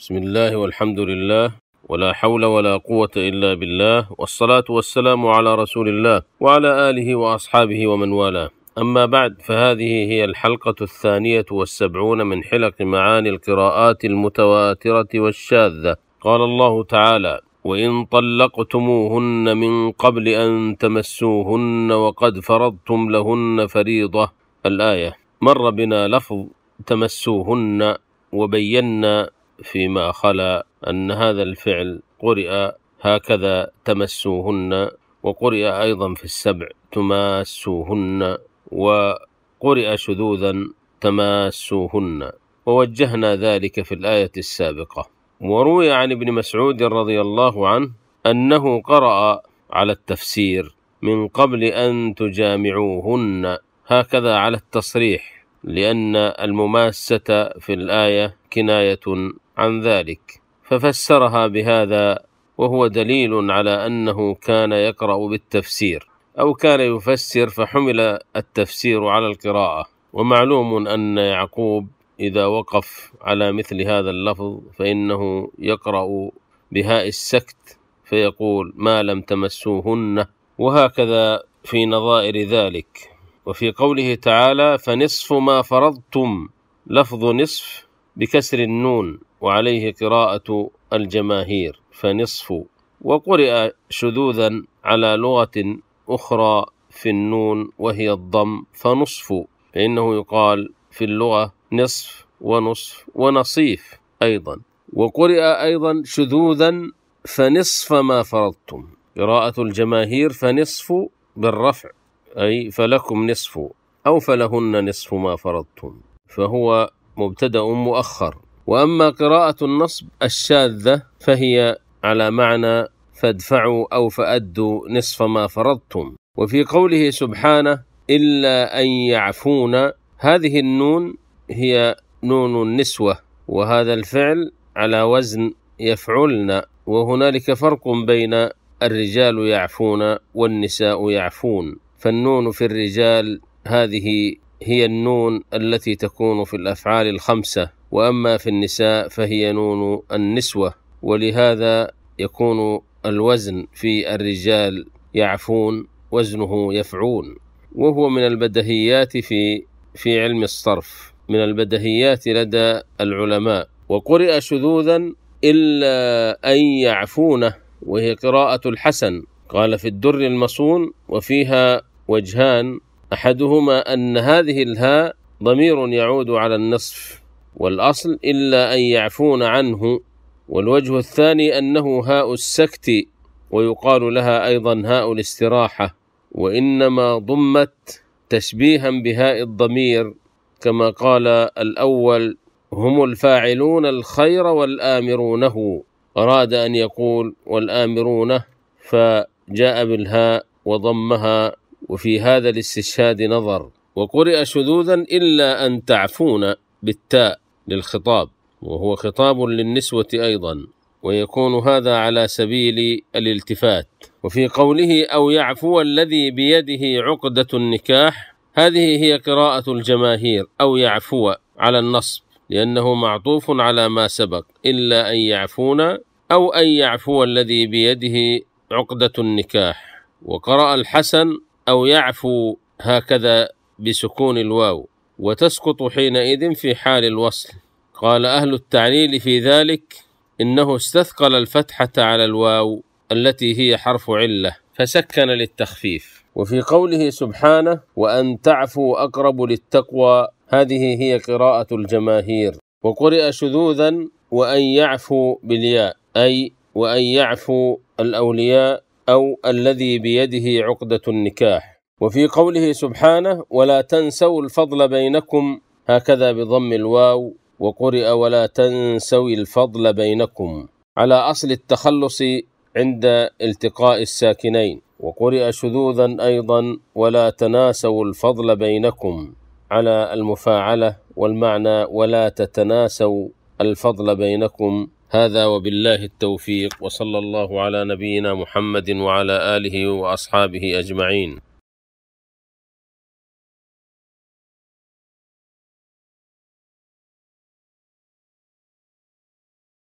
بسم الله والحمد لله ولا حول ولا قوة إلا بالله والصلاة والسلام على رسول الله وعلى آله وأصحابه ومن والاه أما بعد فهذه هي الحلقة الثانية والسبعون من حلق معاني القراءات المتواترة والشاذة قال الله تعالى وإن طلقتموهن من قبل أن تمسوهن وقد فرضتم لهن فريضة الآية مر بنا لفظ تمسوهن وبينا فيما خلا أن هذا الفعل قرئ هكذا تمسوهن وقرئ أيضا في السبع تماسوهن وقرئ شذوذا تماسوهن ووجهنا ذلك في الآية السابقة وروي عن ابن مسعود رضي الله عنه أنه قرأ على التفسير من قبل أن تجامعوهن هكذا على التصريح لأن المماسة في الآية كناية عن ذلك ففسرها بهذا وهو دليل على أنه كان يقرأ بالتفسير أو كان يفسر فحمل التفسير على القراءة ومعلوم أن يعقوب إذا وقف على مثل هذا اللفظ فإنه يقرأ بهاء السكت فيقول ما لم تمسوهن وهكذا في نظائر ذلك وفي قوله تعالى فنصف ما فرضتم لفظ نصف بكسر النون وعليه قراءة الجماهير فنصف وقرئ شذوذا على لغة أخرى في النون وهي الضم فنصف فإنه يقال في اللغة نصف ونصف ونصيف أيضا وقرئ أيضا شذوذا فنصف ما فرضتم قراءة الجماهير فنصف بالرفع أي فلكم نصف أو فلهن نصف ما فرضتم فهو مبتدأ مؤخر واما قراءه النصب الشاذه فهي على معنى فادفعوا او فادوا نصف ما فرضتم وفي قوله سبحانه الا ان يعفون هذه النون هي نون النسوه وهذا الفعل على وزن يفعلن وهنالك فرق بين الرجال يعفون والنساء يعفون فالنون في الرجال هذه هي النون التي تكون في الافعال الخمسه وأما في النساء فهي نون النسوة ولهذا يكون الوزن في الرجال يعفون وزنه يفعون وهو من البدهيات في في علم الصرف من البدهيات لدى العلماء وقرئ شذوذا إلا أن يعفونه وهي قراءة الحسن قال في الدر المصون وفيها وجهان أحدهما أن هذه الهاء ضمير يعود على النصف والأصل إلا أن يعفون عنه والوجه الثاني أنه هاء السكت ويقال لها أيضا هاء الاستراحة وإنما ضمت تشبيها بهاء الضمير كما قال الأول هم الفاعلون الخير والآمرونه أراد أن يقول والآمرونه فجاء بالهاء وضمها وفي هذا الاستشهاد نظر وقرئ شذوذا إلا أن تعفون بالتاء للخطاب وهو خطاب للنسوة أيضا ويكون هذا على سبيل الالتفات وفي قوله أو يعفو الذي بيده عقدة النكاح هذه هي قراءة الجماهير أو يعفو على النصب لأنه معطوف على ما سبق إلا أن يعفون أو أن يعفو الذي بيده عقدة النكاح وقرأ الحسن أو يعفو هكذا بسكون الواو وتسقط حينئذ في حال الوصل قال أهل التعليل في ذلك إنه استثقل الفتحة على الواو التي هي حرف علة فسكن للتخفيف وفي قوله سبحانه وأن تعفوا أقرب للتقوى هذه هي قراءة الجماهير وقرئ شذوذا وأن يعفوا بالياء أي وأن يعفوا الأولياء أو الذي بيده عقدة النكاح وفي قوله سبحانه ولا تنسوا الفضل بينكم هكذا بضم الواو وقرئ ولا تنسوا الفضل بينكم على أصل التخلص عند التقاء الساكنين وقرئ شذوذا أيضا ولا تناسوا الفضل بينكم على المفاعلة والمعنى ولا تتناسوا الفضل بينكم هذا وبالله التوفيق وصلى الله على نبينا محمد وعلى آله وأصحابه أجمعين